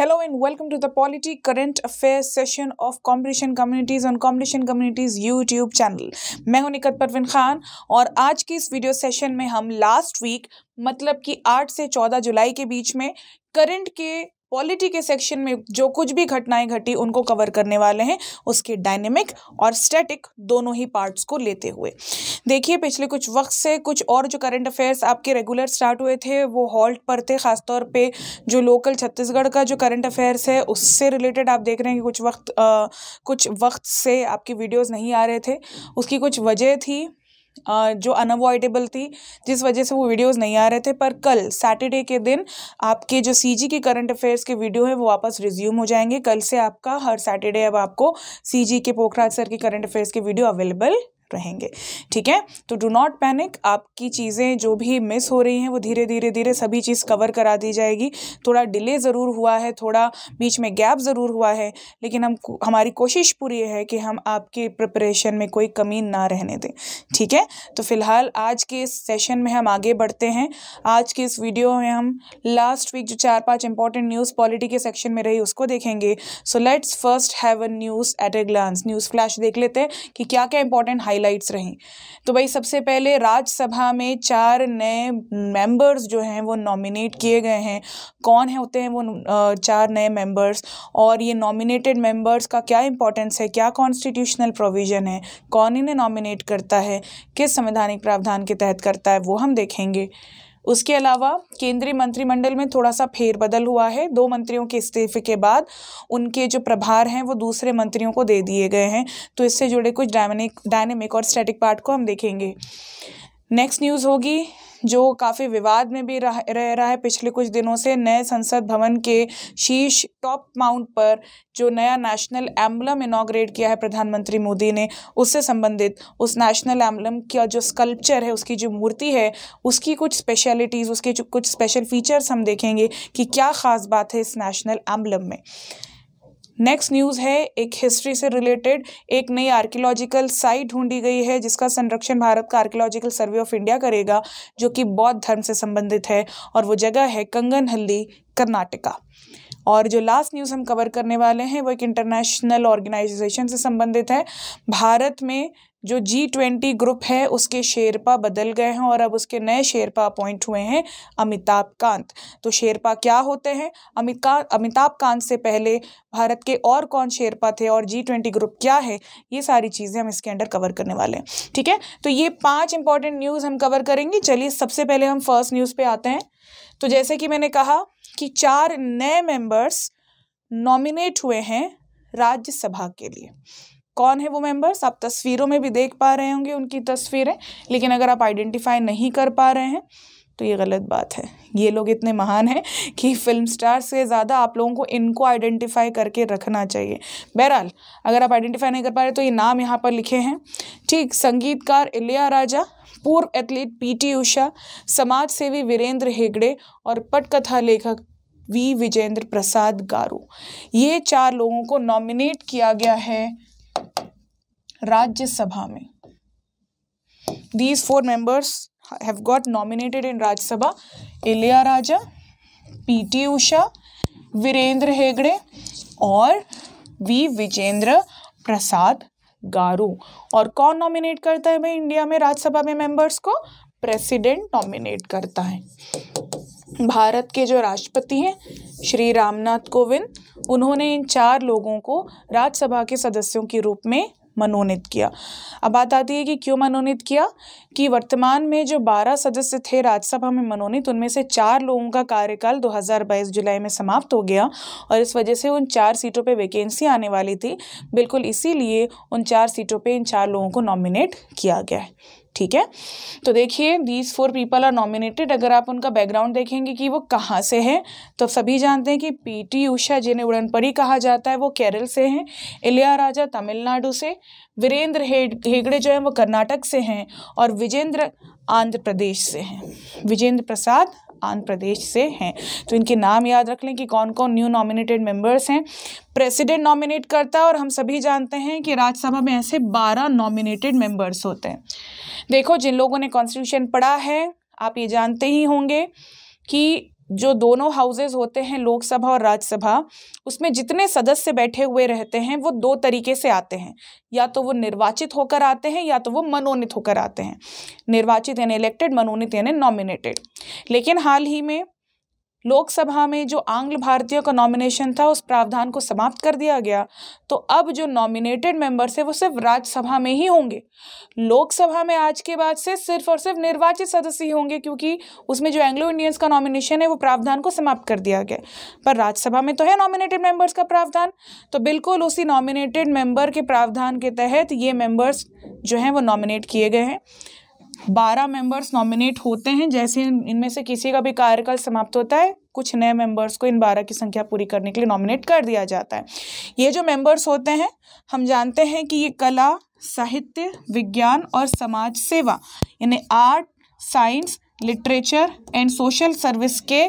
hello and welcome to the polity current affairs session of competition communities on competition communities YouTube channel मैं हूं निकत परवीन खान और आज की इस वीडियो सेशन में हम लास्ट वीक मतलब कि 8 से 14 जुलाई के बीच में करंट के पॉलिटी के सेक्शन में जो कुछ भी घटनाएं घटी उनको कवर करने वाले हैं उसके डायनेमिक और स्टैटिक दोनों ही पार्ट्स को लेते हुए देखिए पिछले कुछ वक्त से कुछ और जो करंट अफेयर्स आपके रेगुलर स्टार्ट हुए थे वो हॉल्ट पर थे खासतौर पे जो लोकल छत्तीसगढ़ का जो करंट अफेयर्स है उससे रिलेटेड आप देख रहे हैं कि कुछ वक्त आ, कुछ वक्त से आपकी वीडियोज़ नहीं आ रहे थे उसकी कुछ वजह थी जो अनअवॉइडेबल थी जिस वजह से वो वीडियोस नहीं आ रहे थे पर कल सैटरडे के दिन आपके जो सीजी के करंट अफेयर्स के वीडियो हैं वो वापस रिज्यूम हो जाएंगे कल से आपका हर सैटरडे अब आपको सीजी के पोखराज सर के करंट अफेयर्स के वीडियो अवेलेबल रहेंगे ठीक है तो डू नॉट पैनिक आपकी चीज़ें जो भी मिस हो रही हैं वो धीरे धीरे धीरे सभी चीज़ कवर करा दी जाएगी थोड़ा डिले ज़रूर हुआ है थोड़ा बीच में गैप ज़रूर हुआ है लेकिन हम हमारी कोशिश पूरी है कि हम आपके प्रिपरेशन में कोई कमी ना रहने दें ठीक है तो फिलहाल आज के इस सेशन में हम आगे बढ़ते हैं आज के इस वीडियो में हम लास्ट वीक जो चार पांच इंपॉर्टेंट न्यूज़ पॉलिटी के सेक्शन में रही उसको देखेंगे so let's first have a news at a glance news flash देख लेते हैं कि क्या क्या इंपॉर्टेंट हाई हाइलाइट्स रहीं तो भाई सबसे पहले राज्यसभा में चार नए मेंबर्स जो हैं वो नॉमिनेट किए गए हैं कौन है होते हैं वो चार नए मेंबर्स और ये नॉमिनेटेड मेंबर्स का क्या इंपॉर्टेंस है क्या कॉन्स्टिट्यूशनल प्रोविज़न है कौन इन्हें नॉमिनेट करता है किस संवैधानिक प्रावधान के तहत करता है वो हम देखेंगे उसके अलावा केंद्रीय मंत्रिमंडल में थोड़ा सा फेरबदल हुआ है दो मंत्रियों के इस्तीफे के बाद उनके जो प्रभार हैं वो दूसरे मंत्रियों को दे दिए गए हैं तो इससे जुड़े कुछ डायनेमिक डायनेमिक और स्टैटिक पार्ट को हम देखेंगे नेक्स्ट न्यूज़ होगी जो काफ़ी विवाद में भी रह, रह रहा है पिछले कुछ दिनों से नए संसद भवन के शीर्ष टॉप माउंट पर जो नया नेशनल एम्बलम इनाग्रेट किया है प्रधानमंत्री मोदी ने उससे संबंधित उस नेशनल एम्बलम का जो स्कल्पचर है उसकी जो मूर्ति है उसकी कुछ स्पेशलिटीज़ उसके कुछ स्पेशल फीचर्स हम देखेंगे कि क्या ख़ास बात है इस नेशनल एम्बलम में नेक्स्ट न्यूज़ है एक हिस्ट्री से रिलेटेड एक नई आर्कियोलॉजिकल साइट ढूंढी गई है जिसका संरक्षण भारत का आर्कियोलॉजिकल सर्वे ऑफ इंडिया करेगा जो कि बौद्ध धर्म से संबंधित है और वो जगह है कंगन हल्दी कर्नाटका और जो लास्ट न्यूज़ हम कवर करने वाले हैं वो एक इंटरनेशनल ऑर्गेनाइजेशन से संबंधित है भारत में जो जी ट्वेंटी ग्रुप है उसके शेरपा बदल गए हैं और अब उसके नए शेरपा अपॉइंट हुए हैं अमिताभ कांत तो शेरपा क्या होते हैं अमित अमिताभ कांत से पहले भारत के और कौन शेरपा थे और जी ट्वेंटी ग्रुप क्या है ये सारी चीज़ें हम इसके अंडर कवर करने वाले हैं ठीक है तो ये पाँच इंपॉर्टेंट न्यूज़ हम कवर करेंगे चलिए सबसे पहले हम फर्स्ट न्यूज़ पर आते हैं तो जैसे कि मैंने कहा कि चार नए मेम्बर्स नॉमिनेट हुए हैं राज्यसभा के लिए कौन है वो मेंबर्स आप तस्वीरों में भी देख पा रहे होंगे उनकी तस्वीरें लेकिन अगर आप आइडेंटिफाई नहीं कर पा रहे हैं तो ये गलत बात है ये लोग इतने महान हैं कि फिल्म स्टार से ज़्यादा आप लोगों को इनको आइडेंटिफाई करके रखना चाहिए बहरहाल अगर आप आइडेंटिफाई नहीं कर पा रहे तो ये नाम यहाँ पर लिखे हैं ठीक संगीतकार इलिया राजा पूर्व एथलीट पीटी उषा समाज सेवी वीरेंद्र हेगड़े और पटकथा लेखक वी विजेंद्र प्रसाद गारू ये चार लोगों को नॉमिनेट किया गया है राज्यसभा में these four members have got nominated in Rajya Sabha Ilaiyaraaja P T Usha Virendra Heggade और वी विजेंद्र प्रसाद गारू और कौन नॉमिनेट करता है भाई इंडिया में राज्यसभा में मेंबर्स को प्रेसिडेंट नॉमिनेट करता है भारत के जो राष्ट्रपति हैं श्री रामनाथ कोविंद उन्होंने इन चार लोगों को राज्यसभा के सदस्यों के रूप में मनोनीत किया अब बात आती है कि क्यों मनोनीत किया कि वर्तमान में जो बारह सदस्य थे राज्यसभा में मनोनीत उनमें से चार लोगों का कार्यकाल 2022 जुलाई में समाप्त हो गया और इस वजह से उन चार सीटों पर वैकेंसी आने वाली थी बिल्कुल इसीलिए उन चार सीटों पर इन चार लोगों को नॉमिनेट किया गया है ठीक है तो देखिए these four people are nominated अगर आप उनका बैकग्राउंड देखेंगे कि वो कहाँ से हैं तो सभी जानते हैं कि पीटी उषा जिन्हें उड़नपरी कहा जाता है वो केरल से हैं इलिया राजा तमिलनाडु से वीरेंद्र हेगड़े जो हैं वो कर्नाटक से हैं और विजेंद्र आंध्र प्रदेश से हैं विजेंद्र प्रसाद आंध्र प्रदेश से हैं तो इनके नाम याद रख लें कि कौन कौन न्यू नॉमिनेटेड मेंबर्स हैं प्रेसिडेंट नॉमिनेट करता है और हम सभी जानते हैं कि राज्यसभा में ऐसे बारह नॉमिनेटेड मेंबर्स होते हैं देखो जिन लोगों ने कॉन्स्टिट्यूशन पढ़ा है आप ये जानते ही होंगे कि जो दोनों हाउसेज होते हैं लोकसभा और राज्यसभा उसमें जितने सदस्य बैठे हुए रहते हैं वो दो तरीके से आते हैं या तो वो निर्वाचित होकर आते हैं या तो वो मनोनीत होकर आते हैं निर्वाचित यानी इलेक्टेड मनोनीत यानी नॉमिनेटेड लेकिन हाल ही में लोकसभा में जो आंग्ल भारतीयों का नॉमिनेशन था उस प्रावधान को समाप्त कर दिया गया तो अब जो नॉमिनेटेड मेंबर्स है वो सिर्फ राज्यसभा में ही होंगे लोकसभा में आज के बाद से सिर्फ और सिर्फ निर्वाचित सदस्य ही होंगे क्योंकि उसमें जो एंग्लो इंडियंस का नॉमिनेशन है वो प्रावधान को समाप्त कर दिया गया पर राज्यसभा में तो है नॉमिनेटेड मेंबर्स का प्रावधान तो बिल्कुल उसी नॉमिनेटेड मेंबर के प्रावधान के तहत ये मेंबर्स जो हैं वो नॉमिनेट किए गए हैं बारह मेंबर्स नॉमिनेट होते हैं जैसे इनमें से किसी का भी कार्यकाल समाप्त होता है कुछ नए मेंबर्स को इन बारह की संख्या पूरी करने के लिए नॉमिनेट कर दिया जाता है ये जो मेंबर्स होते हैं हम जानते हैं कि ये कला साहित्य विज्ञान और समाज सेवा यानी art science literature and social service के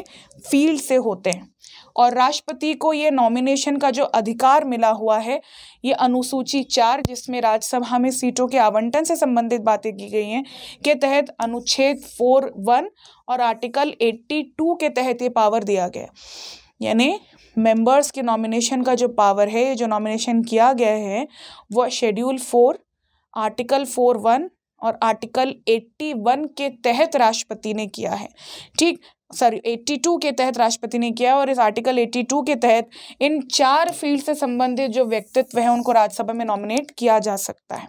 फील्ड से होते हैं और राष्ट्रपति को ये नॉमिनेशन का जो अधिकार मिला हुआ है ये अनुसूची चार जिसमें राज्यसभा में सीटों के आवंटन से संबंधित बातें की गई हैं के तहत अनुच्छेद फोर वन और आर्टिकल एट्टी टू के तहत ये पावर दिया गया यानी मेंबर्स के नॉमिनेशन का जो पावर है ये जो नॉमिनेशन किया गया है वह schedule four article four one और आर्टिकल एट्टी वन के तहत राष्ट्रपति ने किया है ठीक सॉरी एट्टी टू के तहत राष्ट्रपति ने किया और इस आर्टिकल टू के तहत इन चार फील्ड से संबंधित जो व्यक्तित्व हैं उनको राज्यसभा में नॉमिनेट किया जा सकता है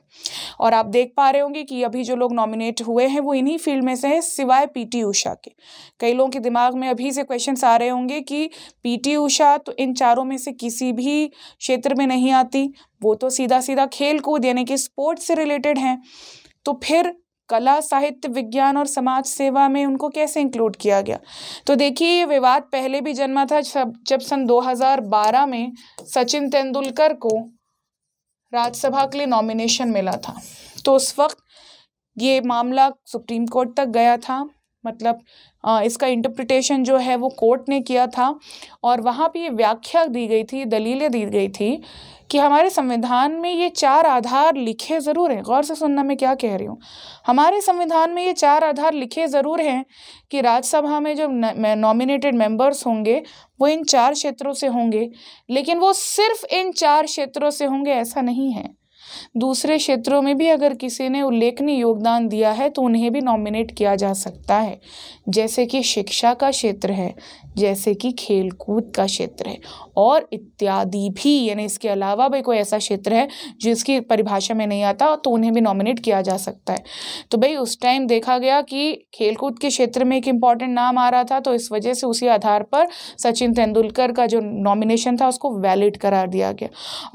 और आप देख पा रहे होंगे कि अभी जो लोग नॉमिनेट हुए हैं वो इन्हीं फील्ड में से हैं सिवाय पीटी उषा के कई लोगों के दिमाग में अभी से क्वेश्चन आ रहे होंगे कि पीटी उषा तो इन चारों में से किसी भी क्षेत्र में नहीं आती वो तो सीधा सीधा खेल कूद यानी कि स्पोर्ट्स से रिलेटेड हैं तो फिर कला साहित्य विज्ञान और समाज सेवा में उनको कैसे इंक्लूड किया गया तो देखिए ये विवाद पहले भी जन्मा था जब सन 2012 में सचिन तेंदुलकर को राज्यसभा के लिए नॉमिनेशन मिला था तो उस वक्त ये मामला सुप्रीम कोर्ट तक गया था मतलब इसका इंटरप्रिटेशन जो है वो कोर्ट ने किया था और वहाँ पे ये व्याख्या दी गई थी दलीलें दी गई थी कि हमारे संविधान में ये चार आधार लिखे ज़रूर हैं गौर से सुनना मैं क्या कह रही हूँ हमारे संविधान में ये चार आधार लिखे ज़रूर हैं कि राज्यसभा में जो नॉमिनेटेड मेंबर्स होंगे वो इन चार क्षेत्रों से होंगे लेकिन वो सिर्फ इन चार क्षेत्रों से होंगे ऐसा नहीं है दूसरे क्षेत्रों में भी अगर किसी ने उल्लेखनीय योगदान दिया है तो उन्हें भी नॉमिनेट किया जा सकता है जैसे कि शिक्षा का क्षेत्र है जैसे कि खेलकूद का क्षेत्र है और इत्यादि भी यानी इसके अलावा भाई कोई ऐसा क्षेत्र है जिसकी परिभाषा में नहीं आता तो उन्हें भी नॉमिनेट किया जा सकता है तो भाई उस टाइम देखा गया कि खेलकूद के क्षेत्र में एक इम्पॉर्टेंट नाम आ रहा था तो इस वजह से उसी आधार पर सचिन तेंदुलकर का जो नॉमिनेशन था उसको वैलिड करार दिया गया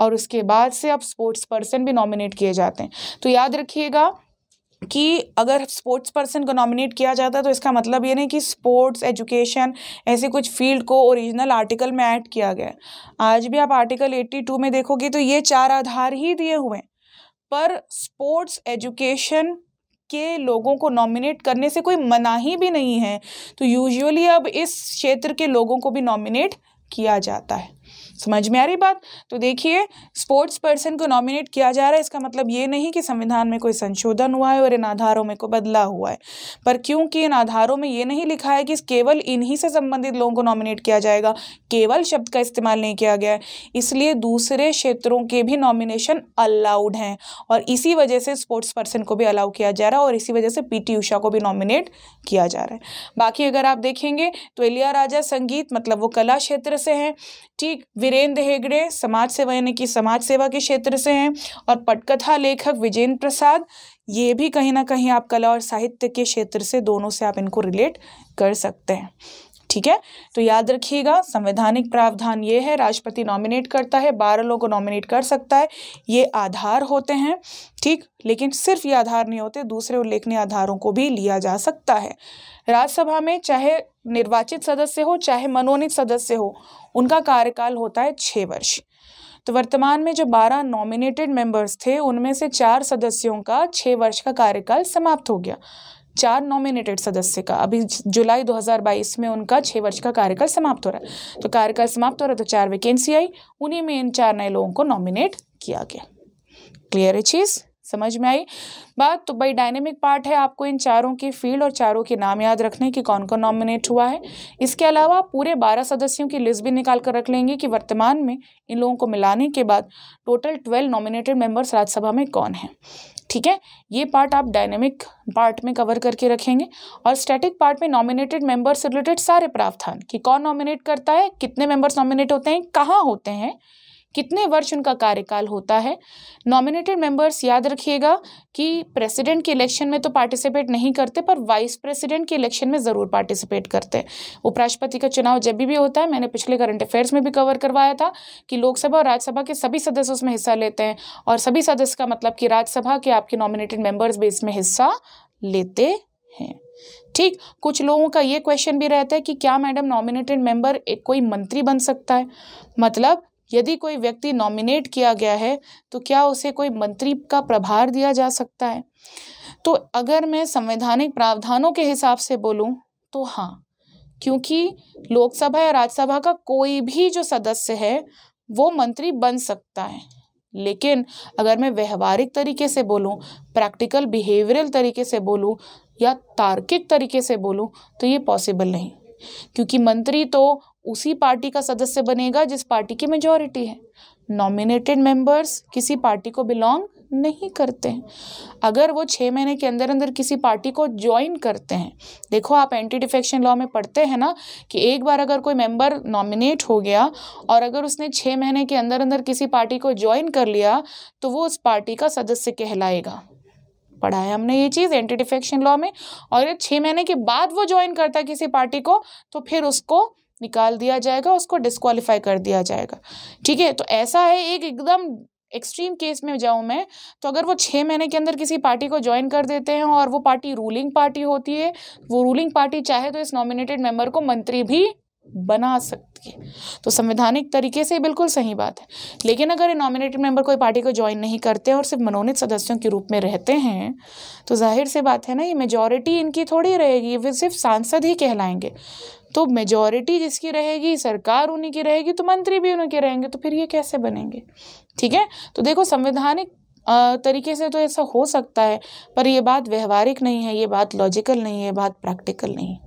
और उसके बाद से अब स्पोर्ट्स पर्सन भी नॉमिनेट किए जाते हैं तो याद रखिएगा कि अगर स्पोर्ट्स पर्सन को नॉमिनेट किया जाता है तो इसका मतलब ये नहीं कि स्पोर्ट्स एजुकेशन ऐसे कुछ फील्ड को ओरिजिनल आर्टिकल में ऐड किया गया आज भी आप आर्टिकल 82 में देखोगे तो ये चार आधार ही दिए हुए पर स्पोर्ट्स एजुकेशन के लोगों को नॉमिनेट करने से कोई मनाही भी नहीं है तो यूजुअली अब इस क्षेत्र के लोगों को भी नॉमिनेट किया जाता है समझ में आ रही बात तो देखिए स्पोर्ट्स पर्सन को नॉमिनेट किया जा रहा है इसका मतलब ये नहीं कि संविधान में कोई संशोधन हुआ है और इन आधारों में कोई बदला हुआ है पर क्योंकि इन आधारों में ये नहीं लिखा है कि केवल इन्हीं से संबंधित लोगों को नॉमिनेट किया जाएगा केवल शब्द का इस्तेमाल नहीं किया गया है इसलिए दूसरे क्षेत्रों के भी नॉमिनेशन अलाउड हैं और इसी वजह से स्पोर्ट्स पर्सन को भी अलाउ किया जा रहा है और इसी वजह से पी उषा को भी नॉमिनेट किया जा रहा है बाकी अगर आप देखेंगे तो इलिया राजा संगीत मतलब वो कला क्षेत्र से हैं ठीक वीरेंद्र हेगड़े समाज सेवा यानी कि समाज सेवा के क्षेत्र से हैं और पटकथा लेखक विजेंद्र प्रसाद ये भी कहीं ना कहीं आप कला और साहित्य के क्षेत्र से दोनों से आप इनको रिलेट कर सकते हैं ठीक है तो याद रखिएगा संवैधानिक प्रावधान ये है राष्ट्रपति नॉमिनेट करता है बारह लोगों को नॉमिनेट कर सकता है ये आधार होते हैं ठीक लेकिन सिर्फ ये आधार नहीं होते दूसरे उल्लेखनीय आधारों को भी लिया जा सकता है राज्यसभा में चाहे निर्वाचित सदस्य हो चाहे मनोनीत सदस्य हो उनका कार्यकाल होता है छः वर्ष तो वर्तमान में जो बारह नॉमिनेटेड मेंबर्स थे उनमें से चार सदस्यों का छः वर्ष का कार्यकाल समाप्त हो गया चार नॉमिनेटेड सदस्य का अभी जुलाई 2022 में उनका छः वर्ष का कार्यकाल समाप्त हो रहा है तो कार्यकाल समाप्त हो रहा है तो चार वैकेंसी आई उन्हीं में इन चार नए लोगों को नॉमिनेट किया गया क्लियर है चीज़ समझ में आई बात तो भाई डायनेमिक पार्ट है आपको इन चारों के फील्ड और चारों के नाम याद रखने कि कौन कौन नॉमिनेट हुआ है इसके अलावा पूरे बारह सदस्यों की लिस्ट भी निकाल कर रख लेंगे कि वर्तमान में इन लोगों को मिलाने के बाद total twelve nominated members Rajya Sabha में कौन है ठीक है ये पार्ट आप डायनेमिक पार्ट में कवर करके रखेंगे और स्टैटिक पार्ट में नॉमिनेटेड मेंबर्स से रिलेटेड सारे प्रावधान कि कौन नॉमिनेट करता है कितने मेंबर्स नॉमिनेट होते हैं कहाँ होते हैं कितने वर्ष उनका कार्यकाल होता है नॉमिनेटेड मेंबर्स याद रखिएगा कि प्रेसिडेंट के इलेक्शन में तो पार्टिसिपेट नहीं करते पर वाइस प्रेसिडेंट के इलेक्शन में ज़रूर पार्टिसिपेट करते हैं उपराष्ट्रपति का चुनाव जब भी, भी होता है मैंने पिछले करंट अफेयर्स में भी कवर करवाया था कि लोकसभा और राज्यसभा के सभी सदस्य उसमें हिस्सा लेते हैं और सभी सदस्य का मतलब कि राज्यसभा के आपके नॉमिनेटेड मेंबर्स भी इसमें हिस्सा लेते हैं ठीक कुछ लोगों का ये क्वेश्चन भी रहता है कि क्या मैडम नॉमिनेटेड मेंबर एक कोई मंत्री बन सकता है मतलब यदि कोई व्यक्ति नॉमिनेट किया गया है तो क्या उसे कोई मंत्री का प्रभार दिया जा सकता है तो अगर मैं संवैधानिक प्रावधानों के हिसाब से बोलूँ तो हाँ क्योंकि लोकसभा या राज्यसभा का कोई भी जो सदस्य है वो मंत्री बन सकता है लेकिन अगर मैं व्यवहारिक तरीके से बोलूँ प्रैक्टिकल बिहेवियरल तरीके से बोलूँ या तार्किक तरीके से बोलूँ तो ये पॉसिबल नहीं क्योंकि मंत्री तो उसी पार्टी का सदस्य बनेगा जिस पार्टी की मेजॉरिटी है नॉमिनेटेड मेंबर्स किसी पार्टी को बिलोंग नहीं करते हैं अगर वो छः महीने के अंदर अंदर किसी पार्टी को ज्वाइन करते हैं देखो आप एंटी डिफेक्शन लॉ में पढ़ते हैं ना कि एक बार अगर कोई मेंबर नॉमिनेट हो गया और अगर उसने छः महीने के अंदर अंदर किसी पार्टी को ज्वाइन कर लिया तो वो उस पार्टी का सदस्य कहलाएगा पढ़ा है हमने ये चीज़ एंटी डिफेक्शन लॉ में और छः महीने के बाद वो ज्वाइन करता है किसी पार्टी को तो फिर उसको निकाल दिया जाएगा उसको डिस्कवालीफाई कर दिया जाएगा ठीक है तो ऐसा है एक एकदम एक्सट्रीम केस में जाऊँ मैं तो अगर वो छः महीने के अंदर किसी पार्टी को ज्वाइन कर देते हैं और वो पार्टी रूलिंग पार्टी होती है वो रूलिंग पार्टी चाहे तो इस नॉमिनेटेड मेंबर को मंत्री भी बना सकती है तो संवैधानिक तरीके से बिल्कुल सही बात है लेकिन अगर नॉमिनेटेड मेंबर कोई पार्टी को ज्वाइन नहीं करते और सिर्फ मनोनीत सदस्यों के रूप में रहते हैं तो जाहिर सी बात है ना ये मेजॉरिटी इनकी थोड़ी रहेगी वे सिर्फ सांसद ही कहलाएंगे तो मेजोरिटी जिसकी रहेगी सरकार उन्हीं की रहेगी तो मंत्री भी उन्हीं के रहेंगे तो फिर ये कैसे बनेंगे ठीक है तो देखो संवैधानिक तरीके से तो ऐसा हो सकता है पर यह बात व्यवहारिक नहीं है ये बात लॉजिकल नहीं है बात प्रैक्टिकल नहीं है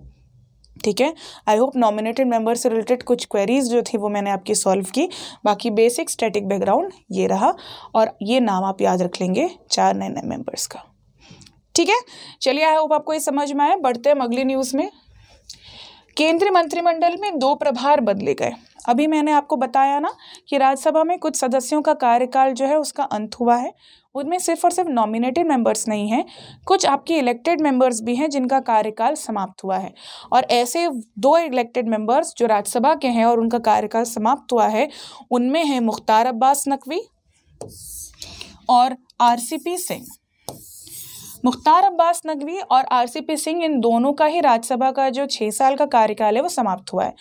ठीक है आई होप नॉमिनेटेड मेंबर से रिलेटेड कुछ क्वेरीज जो थी वो मैंने आपकी सॉल्व की बाकी बेसिक स्टैटिक बैकग्राउंड ये रहा और ये नाम आप याद रख लेंगे चार नए नए मेंबर्स का ठीक है चलिए आई होप आपको ये समझ में आए बढ़ते हैं अगली न्यूज़ में केंद्रीय मंत्रिमंडल में दो प्रभार बदले गए अभी मैंने आपको बताया ना कि राज्यसभा में कुछ सदस्यों का कार्यकाल जो है उसका अंत हुआ है उनमें सिर्फ और सिर्फ नॉमिनेटेड मेंबर्स नहीं हैं कुछ आपके इलेक्टेड मेंबर्स भी हैं जिनका कार्यकाल समाप्त हुआ है और ऐसे दो इलेक्टेड मेंबर्स जो राज्यसभा के हैं और उनका कार्यकाल समाप्त हुआ है उनमें हैं मुख्तार अब्बास नकवी और आरसीपी सिंह मुख्तार अब्बास नकवी और आरसीपी सिंह इन दोनों का ही राज्यसभा का जो छः साल का कार्यकाल है वो समाप्त हुआ है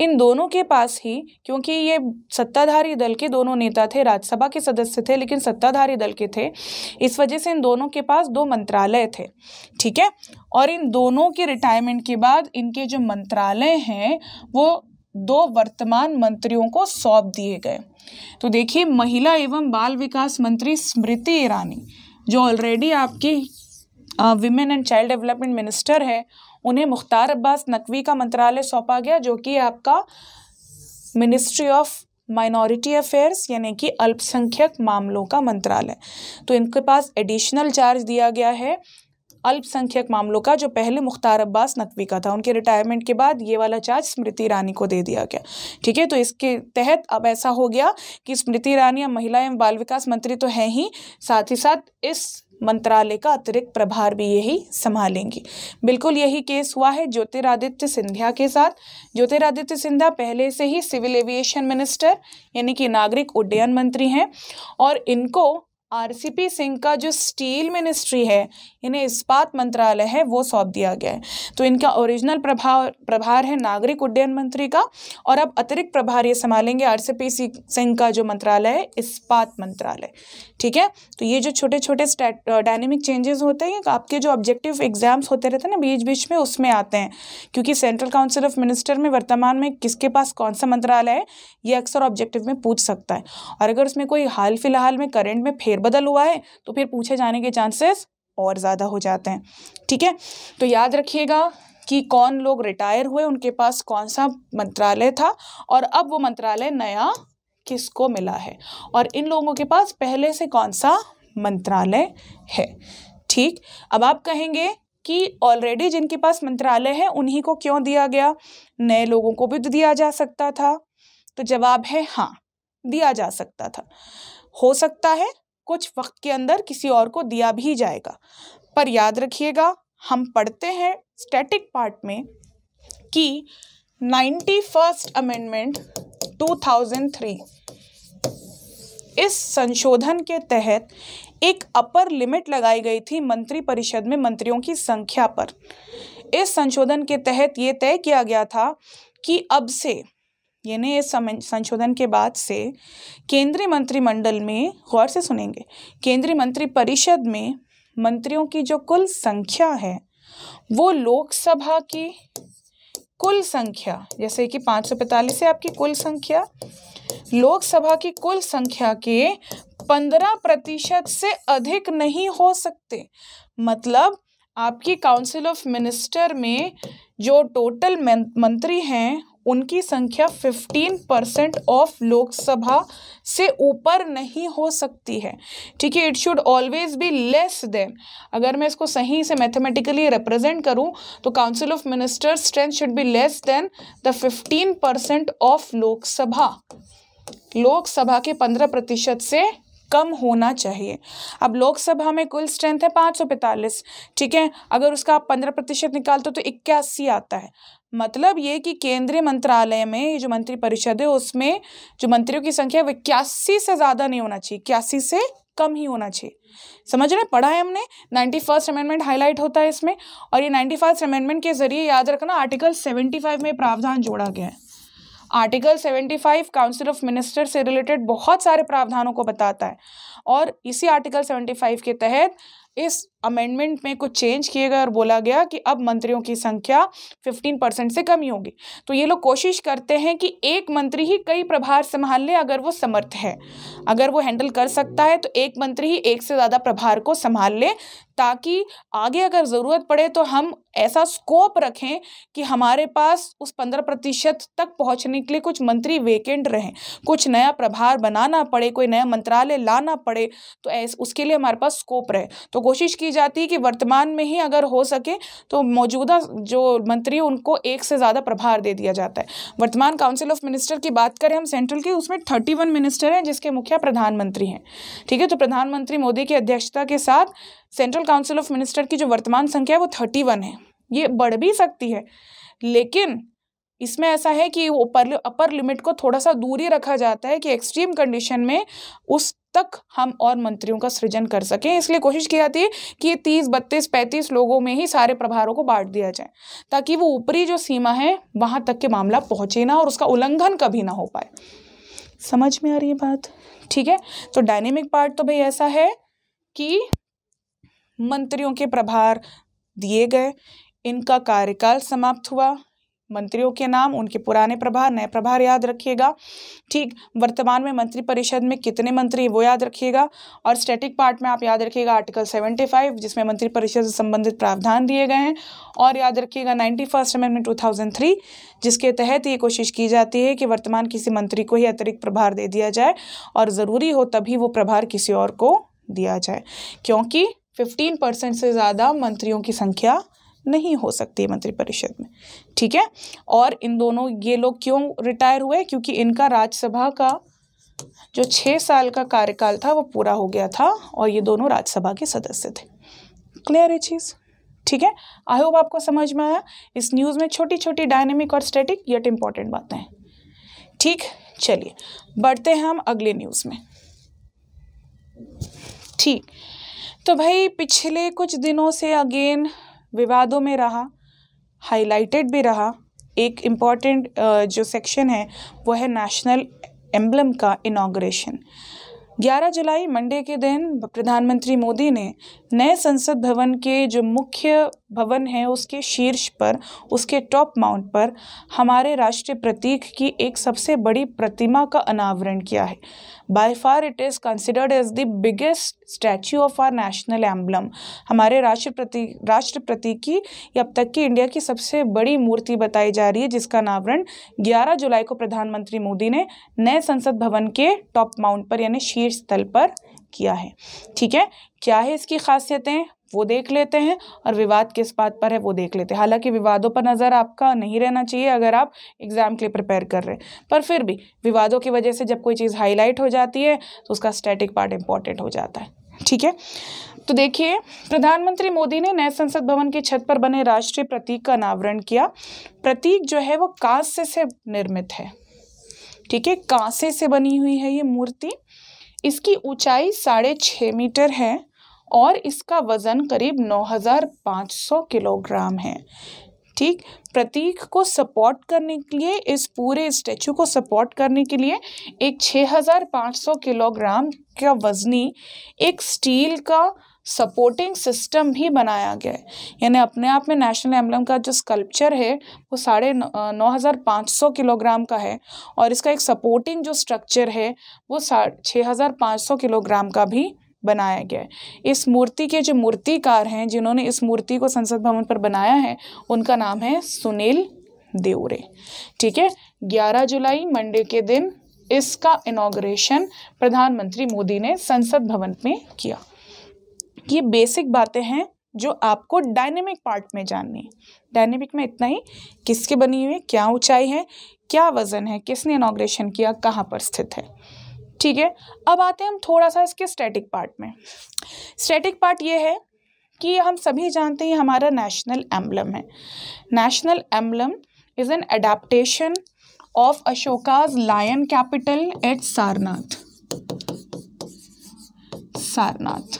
इन दोनों के पास ही क्योंकि ये सत्ताधारी दल के दोनों नेता थे राज्यसभा के सदस्य थे लेकिन सत्ताधारी दल के थे इस वजह से इन दोनों के पास दो मंत्रालय थे ठीक है और इन दोनों के रिटायरमेंट के बाद इनके जो मंत्रालय हैं वो दो वर्तमान मंत्रियों को सौंप दिए गए तो देखिए महिला एवं बाल विकास मंत्री स्मृति ईरानी जो ऑलरेडी आपकी women and child development minister है उन्हें मुख्तार अब्बास नकवी का मंत्रालय सौंपा गया जो कि आपका मिनिस्ट्री ऑफ माइनॉरिटी अफेयर्स यानी कि अल्पसंख्यक मामलों का मंत्रालय तो इनके पास एडिशनल चार्ज दिया गया है अल्पसंख्यक मामलों का जो पहले मुख्तार अब्बास नकवी का था उनके रिटायरमेंट के बाद ये वाला चार्ज स्मृति ईरानी को दे दिया गया ठीक है तो इसके तहत अब ऐसा हो गया कि स्मृति ईरानी महिला एवं बाल विकास मंत्री तो हैं ही साथ ही साथ इस मंत्रालय का अतिरिक्त प्रभार भी यही संभालेंगी बिल्कुल यही केस हुआ है ज्योतिरादित्य सिंधिया के साथ ज्योतिरादित्य सिंधिया पहले से ही सिविल एविएशन मिनिस्टर यानी कि नागरिक उड्डयन मंत्री हैं और इनको आरसीपी सिंह का जो स्टील मिनिस्ट्री है इन्हें इस्पात मंत्रालय है वो सौंप दिया गया है तो इनका ओरिजिनल प्रभाव प्रभार है नागरिक उड्डयन मंत्री का और अब अतिरिक्त प्रभार ये संभालेंगे आरसीपी सिंह का जो मंत्रालय है इस्पात मंत्रालय ठीक है तो ये जो छोटे छोटे डायनेमिक चेंजेस होते हैं आपके जो ऑब्जेक्टिव एग्जाम्स होते रहते हैं ना बीच बीच में उसमें आते हैं क्योंकि सेंट्रल काउंसिल ऑफ मिनिस्टर में वर्तमान में किसके पास कौन सा मंत्रालय है ये अक्सर ऑब्जेक्टिव में पूछ सकता है और अगर उसमें कोई हाल फिलहाल में करेंट में फेरबदल हुआ है तो फिर पूछे जाने के चांसेस और ज़्यादा हो जाते हैं ठीक है तो याद रखिएगा कि कौन लोग रिटायर हुए उनके पास कौन सा मंत्रालय था और अब वो मंत्रालय नया किसको मिला है और इन लोगों के पास पहले से कौन सा मंत्रालय है ठीक अब आप कहेंगे कि ऑलरेडी जिनके पास मंत्रालय है उन्हीं को क्यों दिया गया नए लोगों को भी तो दिया जा सकता था तो जवाब है हाँ दिया जा सकता था हो सकता है कुछ वक्त के अंदर किसी और को दिया भी जाएगा पर याद रखिएगा हम पढ़ते हैं स्टैटिक पार्ट में कि ninety first amendment two thousand three इस संशोधन के तहत एक अपर लिमिट लगाई गई थी मंत्रिपरिषद में मंत्रियों की संख्या पर इस संशोधन के तहत ये तय किया गया था कि अब से यानी इस संशोधन के बाद से केंद्रीय मंत्रिमंडल में गौर से सुनेंगे केंद्रीय मंत्रिपरिषद में मंत्रियों की जो कुल संख्या है वो लोकसभा की कुल संख्या जैसे कि पाँच सौ पैंतालीस है आपकी कुल संख्या लोकसभा की कुल संख्या के पंद्रह प्रतिशत से अधिक नहीं हो सकते मतलब आपकी काउंसिल ऑफ मिनिस्टर में जो टोटल मंत्री हैं उनकी संख्या 15 परसेंट ऑफ लोकसभा से ऊपर नहीं हो सकती है ठीक है it should always be less than अगर मैं इसको सही से मैथमेटिकली रिप्रेजेंट करूं तो council of ministers strength should be less than the 15 percent of Lok Sabha Lok Sabha के 15 प्रतिशत से कम होना चाहिए अब लोकसभा में कुल स्ट्रेंथ है पाँच सौ पैंतालीस ठीक है अगर उसका आप पंद्रह प्रतिशत निकालते हो तो इक्यासी आता है मतलब ये कि केंद्रीय मंत्रालय में ये जो मंत्रिपरिषद है उसमें जो मंत्रियों की संख्या वो इक्यासी से ज़्यादा नहीं होना चाहिए इक्यासी से कम ही होना चाहिए समझ रहे पढ़ा है हमने नाइन्टी फर्स्ट अमेंडमेंट हाईलाइट होता है इसमें और ये नाइन्टी फर्स्ट अमेंडमेंट के जरिए याद रखना आर्टिकल सेवेंटी फाइव में प्रावधान जोड़ा गया है article seventy five council of minister से रिलेटेड बहुत सारे प्रावधानों को बताता है और इसी आर्टिकल सेवेंटी फाइव के तहत इस अमेंडमेंट में कुछ चेंज किए गए और बोला गया कि अब मंत्रियों की संख्या 15 परसेंट से कम ही होगी तो ये लोग कोशिश करते हैं कि एक मंत्री ही कई प्रभार संभाल ले अगर वो समर्थ है अगर वो हैंडल कर सकता है तो एक मंत्री ही एक से ज़्यादा प्रभार को संभाल ले ताकि आगे अगर ज़रूरत पड़े तो हम ऐसा स्कोप रखें कि हमारे पास उस पंद्रह प्रतिशत तक पहुंचने के लिए कुछ मंत्री वेकेंट रहें कुछ नया प्रभार बनाना पड़े कोई नया मंत्रालय लाना पड़े तो ऐस उसके लिए हमारे पास स्कोप रहे तो कोशिश की की जाती है कि वर्तमान में ही अगर हो सके तो मौजूदा जो मंत्री उनको एक से ज़्यादा प्रभार दे दिया जाता है वर्तमान काउंसिल ऑफ मिनिस्टर की बात करें हम सेंट्रल की उसमें थर्टी वन मिनिस्टर हैं जिसके मुखिया प्रधानमंत्री हैं ठीक है तो प्रधानमंत्री मोदी की अध्यक्षता के साथ सेंट्रल काउंसिल ऑफ मिनिस्टर की जो वर्तमान संख्या है वो थर्टी वन है ये बढ़ भी सकती है लेकिन इसमें ऐसा है कि ऊपर अपर लिमिट को थोड़ा सा दूरी रखा जाता है कि एक्सट्रीम कंडीशन में उस तक हम और मंत्रियों का सृजन कर सकें इसलिए कोशिश की जाती है कि तीस बत्तीस पैंतीस लोगों में ही सारे प्रभारों को बांट दिया जाए ताकि वो ऊपरी जो सीमा है वहाँ तक के मामला पहुँचे ना और उसका उल्लंघन कभी ना हो पाए समझ में आ रही है बात ठीक है तो डायनेमिक पार्ट तो भाई ऐसा है कि मंत्रियों के प्रभार दिए गए इनका कार्यकाल समाप्त हुआ मंत्रियों के नाम उनके पुराने प्रभार नए प्रभार याद रखिएगा ठीक वर्तमान में मंत्रिपरिषद में कितने मंत्री वो याद रखिएगा और स्टैटिक पार्ट में आप याद रखिएगा आर्टिकल 75 जिसमें मंत्रिपरिषद से संबंधित प्रावधान दिए गए हैं और याद रखिएगा नाइन्टी फर्स्ट अमेंडमेंट टू जिसके तहत ये कोशिश की जाती है कि वर्तमान किसी मंत्री को ही अतिरिक्त प्रभार दे दिया जाए और ज़रूरी हो तभी वो प्रभार किसी और को दिया जाए क्योंकि फिफ्टीन परसेंट से ज़्यादा मंत्रियों की संख्या नहीं हो सकती है मंत्रिपरिषद में ठीक है और इन दोनों ये लोग क्यों रिटायर हुए क्योंकि इनका राज्यसभा का जो छः साल का कार्यकाल था वो पूरा हो गया था और ये दोनों राज्यसभा के सदस्य थे क्लियर है चीज़ ठीक है आई होप आपको समझ में आया इस न्यूज़ में छोटी छोटी डायनेमिक और स्टेटिक यट इम्पॉर्टेंट बातें हैं ठीक चलिए बढ़ते हैं हम अगले न्यूज़ में ठीक तो भाई पिछले कुछ दिनों से अगेन विवादों में रहा हाईलाइटेड भी रहा एक इम्पॉर्टेंट जो सेक्शन है वो है नेशनल एम्बलम का इनाग्रेशन 11 जुलाई मंडे के दिन प्रधानमंत्री मोदी ने नए संसद भवन के जो मुख्य भवन है उसके शीर्ष पर उसके टॉप माउंट पर हमारे राष्ट्रीय प्रतीक की एक सबसे बड़ी प्रतिमा का अनावरण किया है by far it is considered as the biggest statue of our national emblem हमारे राष्ट्र प्रति की ये अब तक की इंडिया की सबसे बड़ी मूर्ति बताई जा रही है जिसका अनावरण 11 जुलाई को प्रधानमंत्री मोदी ने नए संसद भवन के टॉप माउंट पर यानी शीर्ष स्थल पर किया है ठीक है क्या है इसकी खासियतें वो देख लेते हैं और विवाद किस बात पर है वो देख लेते हैं हालांकि विवादों पर नज़र आपका नहीं रहना चाहिए अगर आप एग्ज़ाम के लिए प्रिपेयर कर रहे हैं पर फिर भी विवादों की वजह से जब कोई चीज़ हाईलाइट हो जाती है तो उसका स्टैटिक पार्ट इंपॉर्टेंट हो जाता है ठीक है तो देखिए प्रधानमंत्री मोदी ने नए संसद भवन की छत पर बने राष्ट्रीय प्रतीक का अनावरण किया प्रतीक जो है वो कांस्य से निर्मित है ठीक है कांसे से बनी हुई है ये मूर्ति इसकी ऊंचाई साढ़े छः मीटर है और इसका वज़न करीब 9,500 किलोग्राम है ठीक प्रतीक को सपोर्ट करने के लिए इस पूरे स्टैचू को सपोर्ट करने के लिए एक 6,500 किलोग्राम का वजनी एक स्टील का सपोर्टिंग सिस्टम भी बनाया गया है यानी अपने आप में नेशनल एम्बलम का जो स्कल्पचर है वो साढ़े नौ हज़ार पाँच सौ किलोग्राम का है और इसका एक सपोर्टिंग जो स्ट्रक्चर है वो सा छः हज़ार पाँच सौ किलोग्राम का भी बनाया गया है इस मूर्ति के जो मूर्तिकार हैं जिन्होंने इस मूर्ति को संसद भवन पर बनाया है उनका नाम है सुनील देवरे ठीक है 11 जुलाई मंडे के दिन इसका इनाग्रेशन प्रधानमंत्री मोदी ने संसद भवन में किया ये बेसिक बातें हैं जो आपको डायनेमिक पार्ट में जाननी है डायनेमिक में इतना ही किसके बनी हुई है क्या ऊंचाई है क्या वज़न है किसने इनाग्रेशन किया कहाँ पर स्थित है ठीक है अब आते हैं हम थोड़ा सा इसके स्टैटिक पार्ट में स्टैटिक पार्ट ये है कि हम सभी जानते हैं हमारा नेशनल एम्बलम है national emblem is an adaptation of Ashoka's lion capital at Sarnath Sarnath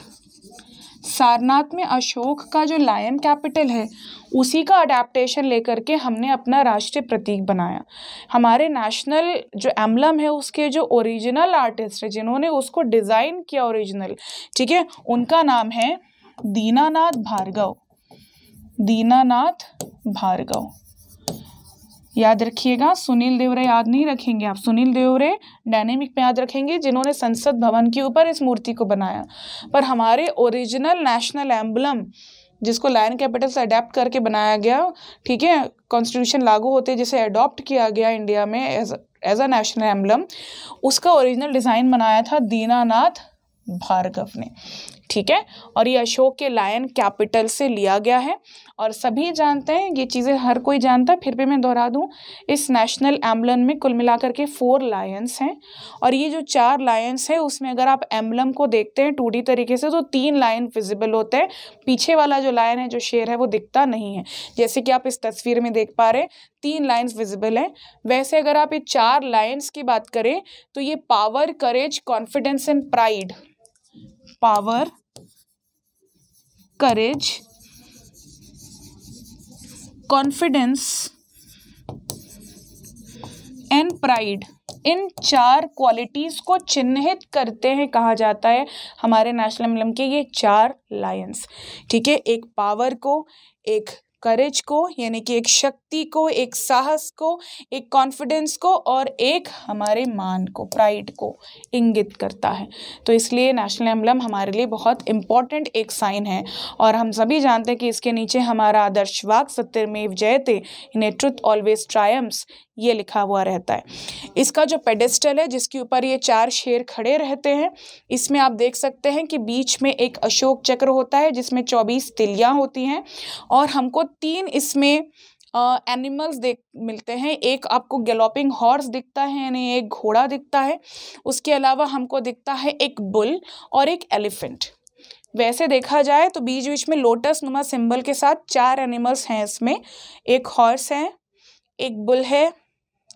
Sarnath में अशोक का जो लायन कैपिटल है उसी का अडेप्टशन लेकर के हमने अपना राष्ट्रीय प्रतीक बनाया हमारे नेशनल जो एम्बलम है उसके जो ओरिजिनल आर्टिस्ट है जिन्होंने उसको डिज़ाइन किया ओरिजिनल ठीक है उनका नाम है दीनानाथ भार्गव दीनानाथ भार्गव याद रखिएगा सुनील देवरे याद नहीं रखेंगे आप सुनील देवरे डायनेमिक में याद रखेंगे जिन्होंने संसद भवन के ऊपर इस मूर्ति को बनाया पर हमारे ओरिजिनल नेशनल एम्बलम जिसको लायन कैपिटल से अडेप्ट करके बनाया गया ठीक है कॉन्स्टिट्यूशन लागू होते जिसे अडॉप्ट किया गया इंडिया में as as a national emblem उसका ओरिजिनल डिज़ाइन बनाया था दीनानाथ भार्गव ने ठीक है और ये अशोक के लायन कैपिटल से लिया गया है और सभी जानते हैं ये चीज़ें हर कोई जानता है फिर भी मैं दोहरा दूँ इस नेशनल एम्बलम में कुल मिलाकर के फोर लायंस हैं और ये जो चार लायंस हैं उसमें अगर आप एम्बलम को देखते हैं टू तरीके से तो तीन लायन विजिबल होते हैं पीछे वाला जो लायन है जो शेर है वो दिखता नहीं है जैसे कि आप इस तस्वीर में देख पा रहे हैं तीन लाइंस विजिबल हैं वैसे अगर आप ये चार लाइंस की बात करें तो ये power courage confidence and pride power courage confidence and pride इन चार क्वालिटीज़ को चिन्हित करते हैं कहा जाता है हमारे नेशनल एम्बलम के ये चार लायंस ठीक है एक पावर को एक करेज को यानी कि एक शक्ति को एक साहस को एक कॉन्फिडेंस को और एक हमारे मान को प्राइड को इंगित करता है तो इसलिए नेशनल एम्बलम हमारे लिए बहुत इम्पॉर्टेंट एक साइन है और हम सभी जानते हैं कि इसके नीचे हमारा आदर्श वाक सत्यमेव जयते नेतृत्व ऑलवेज ट्रायम्स ये लिखा हुआ रहता है इसका जो पेडेस्टल है जिसके ऊपर ये चार शेर खड़े रहते हैं इसमें आप देख सकते हैं कि बीच में एक अशोक चक्र होता है जिसमें चौबीस तिलियाँ होती हैं और हमको तीन इसमें एनिमल्स uh, देख मिलते हैं एक आपको गैलोपिंग हॉर्स दिखता है यानी एक घोड़ा दिखता है उसके अलावा हमको दिखता है एक बुल और एक एलिफेंट वैसे देखा जाए तो बीच बीच में लोटस नुमा सिंबल के साथ चार एनिमल्स हैं इसमें एक हॉर्स है एक बुल है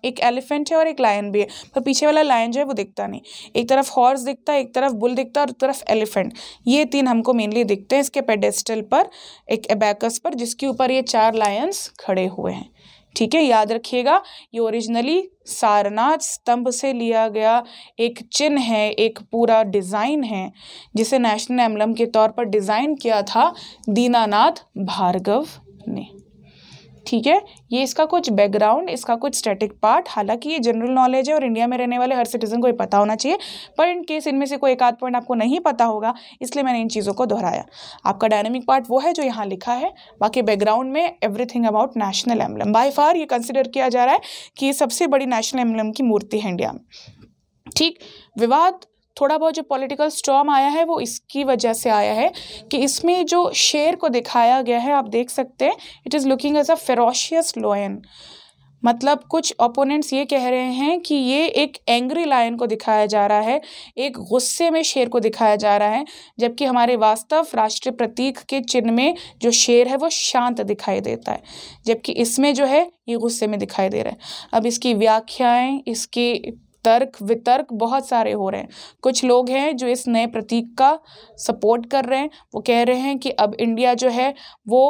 एक एलिफेंट है और एक लायन भी है पर पीछे वाला लायन जो है वो दिखता नहीं एक तरफ हॉर्स दिखता है एक तरफ बुल दिखता है और एक तरफ एलिफेंट ये तीन हमको मेनली दिखते हैं इसके पेडेस्टल पर एक एबैकस पर जिसके ऊपर ये चार लायंस खड़े हुए हैं ठीक है याद रखिएगा ये ओरिजिनली सारनाथ स्तंभ से लिया गया एक चिन्ह है एक पूरा डिज़ाइन है जिसे नेशनल एम्बलम के तौर पर डिज़ाइन किया था दीनानाथ भार्गव ने ठीक है ये इसका कुछ बैकग्राउंड इसका कुछ स्टैटिक पार्ट हालांकि ये जनरल नॉलेज है और इंडिया में रहने वाले हर सिटीज़न को ये पता होना चाहिए पर इन केस इनमें से कोई एक आध पॉइंट आपको नहीं पता होगा इसलिए मैंने इन चीज़ों को दोहराया आपका डायनेमिक पार्ट वो है जो यहाँ लिखा है बाकी बैकग्राउंड में everything about national emblem by far ये कंसिडर किया जा रहा है कि सबसे बड़ी नेशनल एम्बलम की मूर्ति है इंडिया में ठीक विवाद थोड़ा बहुत जो पॉलिटिकल स्टॉम आया है वो इसकी वजह से आया है कि इसमें जो शेर को दिखाया गया है आप देख सकते हैं it is looking as a ferocious lion मतलब कुछ ओपोनेंट्स ये कह रहे हैं कि ये एक एंग्री लायन को दिखाया जा रहा है एक गुस्से में शेर को दिखाया जा रहा है जबकि हमारे वास्तव राष्ट्रीय प्रतीक के चिन्ह में जो शेर है वो शांत दिखाई देता है जबकि इसमें जो है ये गुस्से में दिखाई दे रहा है अब इसकी व्याख्याएं इसकी तर्क वितर्क बहुत सारे हो रहे हैं कुछ लोग हैं जो इस नए प्रतीक का सपोर्ट कर रहे हैं वो कह रहे हैं कि अब इंडिया जो है वो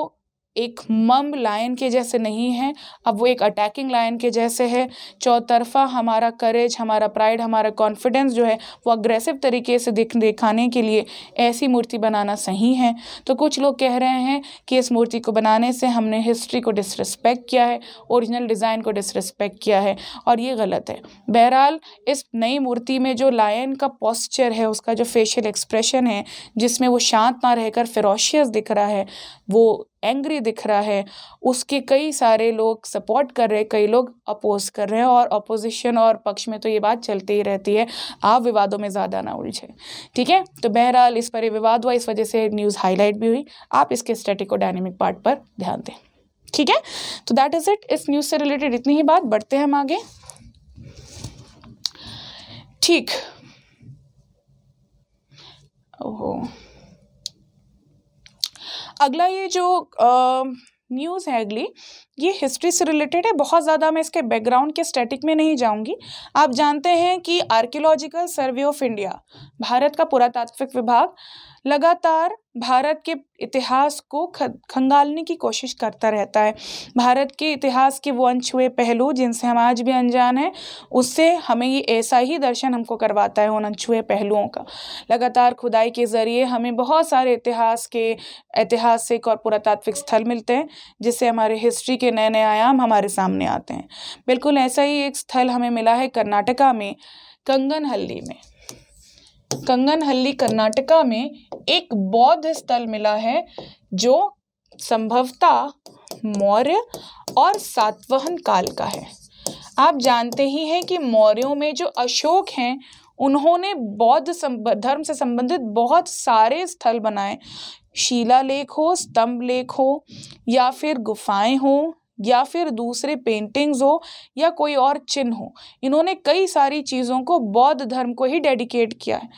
एक मम लायन के जैसे नहीं है अब वो एक अटैकिंग लायन के जैसे है चौतरफा हमारा करेज हमारा प्राइड हमारा कॉन्फिडेंस जो है वो अग्रेसिव तरीके से दिख दिखाने के लिए ऐसी मूर्ति बनाना सही है तो कुछ लोग कह रहे हैं कि इस मूर्ति को बनाने से हमने हिस्ट्री को डिसरिस्पेक्ट किया है ओरिजिनल डिज़ाइन को डिसरिस्पेक्ट किया है और ये गलत है बहरहाल इस नई मूर्ति में जो लायन का पॉस्चर है उसका जो फेशियल एक्सप्रेशन है जिसमें वो शांत ना रहकर फिरोशियस दिख रहा है वो एंग्री दिख रहा है उसके कई सारे लोग सपोर्ट कर रहे हैं कई लोग अपोज कर रहे हैं और अपोजिशन और पक्ष में तो ये बात चलती ही रहती है आप विवादों में ज़्यादा ना उलझे ठीक है तो बहरहाल इस पर विवाद हुआ इस वजह से न्यूज़ हाईलाइट भी हुई आप इसके डायनेमिक पार्ट पर ध्यान दें ठीक है तो दैट इज़ इट इस न्यूज़ से रिलेटेड इतनी ही बात बढ़ते हैं हम आगे ठीक ओहो अगला ये जो न्यूज़ है अगली ये हिस्ट्री से रिलेटेड है बहुत ज़्यादा मैं इसके बैकग्राउंड के स्टैटिक में नहीं जाऊंगी आप जानते हैं कि archaeological survey of India Bharat का पुरातात्विक विभाग लगातार भारत के इतिहास को खंगालने की कोशिश करता रहता है भारत के इतिहास के वो अनछुए पहलू जिनसे हम आज भी अनजान हैं उससे हमें ये ऐसा ही दर्शन हमको करवाता है उन अनछुए पहलुओं का लगातार खुदाई के ज़रिए हमें बहुत सारे इतिहास के ऐतिहासिक और पुरातात्विक स्थल मिलते हैं जिससे हमारे हिस्ट्री के नए नए आयाम हमारे सामने आते हैं बिल्कुल ऐसा ही एक स्थल हमें मिला है कर्नाटका में कंगन हल्ली में कंगनहल्ली कर्नाटका में एक बौद्ध स्थल मिला है जो संभवतः मौर्य और सातवाहन काल का है आप जानते ही हैं कि मौर्यों में जो अशोक हैं उन्होंने बौद्ध धर्म से संबंधित बहुत सारे स्थल बनाए शिला लेख हो स्तंभ लेख हो या फिर गुफाएं हो या फिर दूसरे पेंटिंग्स हो या कोई और चिन्ह हो इन्होंने कई सारी चीज़ों को बौद्ध धर्म को ही डेडिकेट किया है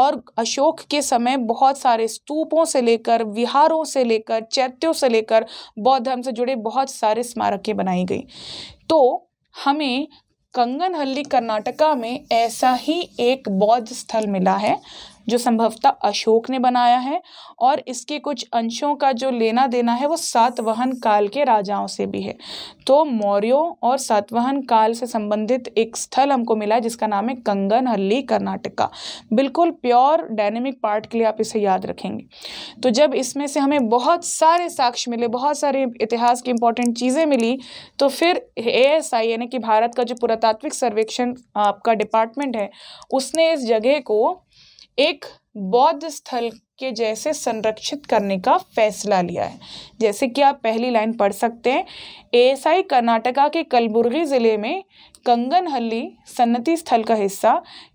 और अशोक के समय बहुत सारे स्तूपों से लेकर विहारों से लेकर चैत्यों से लेकर बौद्ध धर्म से जुड़े बहुत सारे स्मारकें बनाई गई तो हमें कंगनहल्ली कर्नाटका में ऐसा ही एक बौद्ध स्थल मिला है जो संभवतः अशोक ने बनाया है और इसके कुछ अंशों का जो लेना देना है वो सातवाहन काल के राजाओं से भी है तो मौर्यों और सातवाहन काल से संबंधित एक स्थल हमको मिला है जिसका नाम है कंगन हल्ली कर्नाटका बिल्कुल प्योर डायनेमिक पार्ट के लिए आप इसे याद रखेंगे तो जब इसमें से हमें बहुत सारे साक्ष्य मिले बहुत सारे इतिहास की इंपॉर्टेंट चीज़ें मिली तो फिर ए यानी कि भारत का जो पुरातात्विक सर्वेक्षण आपका डिपार्टमेंट है उसने इस जगह को एक बौद्ध स्थल के जैसे संरक्षित करने का फैसला लिया है जैसे कि आप पहली लाइन पढ़ सकते हैं एएसआई कर्नाटका के कलबुर्गी ज़िले में कंगनहल्ली सन्नति स्थल का हिस्सा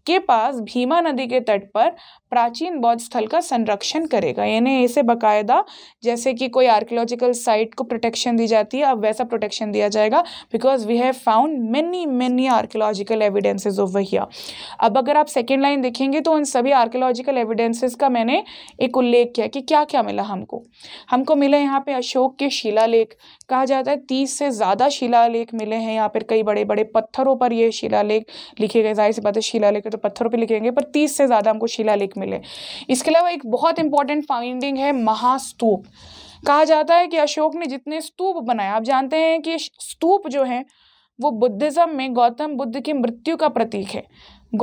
के पास भीमा नदी के तट पर प्राचीन बौद्ध स्थल का संरक्षण करेगा यानी इसे बकायदा जैसे कि कोई आर्कियोलॉजिकल साइट को प्रोटेक्शन दी जाती है अब वैसा प्रोटेक्शन दिया जाएगा because we have found many many archaeological evidences over here अब अगर आप सेकेंड लाइन देखेंगे तो उन सभी आर्कियोलॉजिकल एविडेंसेस का मैंने एक उल्लेख किया कि क्या क्या मिला हमको हमको मिले यहाँ पे अशोक के शिलालेख कहा जाता है तीस से ज़्यादा शिलालेख मिले हैं या पर कई बड़े बड़े पत्थरों पर ये शिलालेख लिखे गए जाहिर सी बात है शिलालेख तो पत्थरों पर लिखेंगे पर तीस से ज़्यादा हमको शिलालेख मिले इसके अलावा एक बहुत इंपॉर्टेंट फाइंडिंग है महास्तूप कहा जाता है कि अशोक ने जितने स्तूप बनाए आप जानते हैं कि स्तूप जो है वो बुद्धिज़्म में गौतम बुद्ध की मृत्यु का प्रतीक है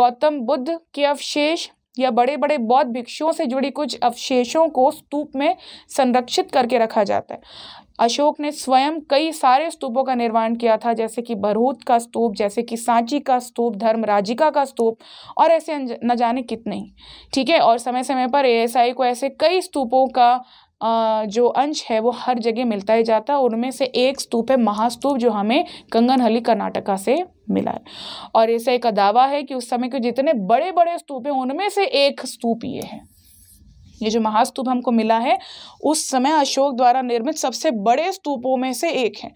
गौतम बुद्ध के अवशेष या बड़े बड़े बौद्ध भिक्षुओं से जुड़ी कुछ अवशेषों को स्तूप में संरक्षित करके रखा जाता है अशोक ने स्वयं कई सारे स्तूपों का निर्माण किया था जैसे कि भरूत का स्तूप जैसे कि सांची का स्तूप धर्मराजिका का स्तूप और ऐसे न जाने कितने ही ठीक है और समय समय पर एएसआई को ऐसे कई स्तूपों का जो अंश है वो हर जगह मिलता ही जाता है उनमें से एक स्तूप है महास्तूप जो हमें कंगनहली कर्नाटका से मिला है और ऐसा एक दावा है कि उस समय के जितने बड़े बड़े स्तूप हैं उनमें से एक स्तूप ये है ये जो महास्तूप हमको मिला है उस समय अशोक द्वारा निर्मित सबसे बड़े स्तूपों में से एक है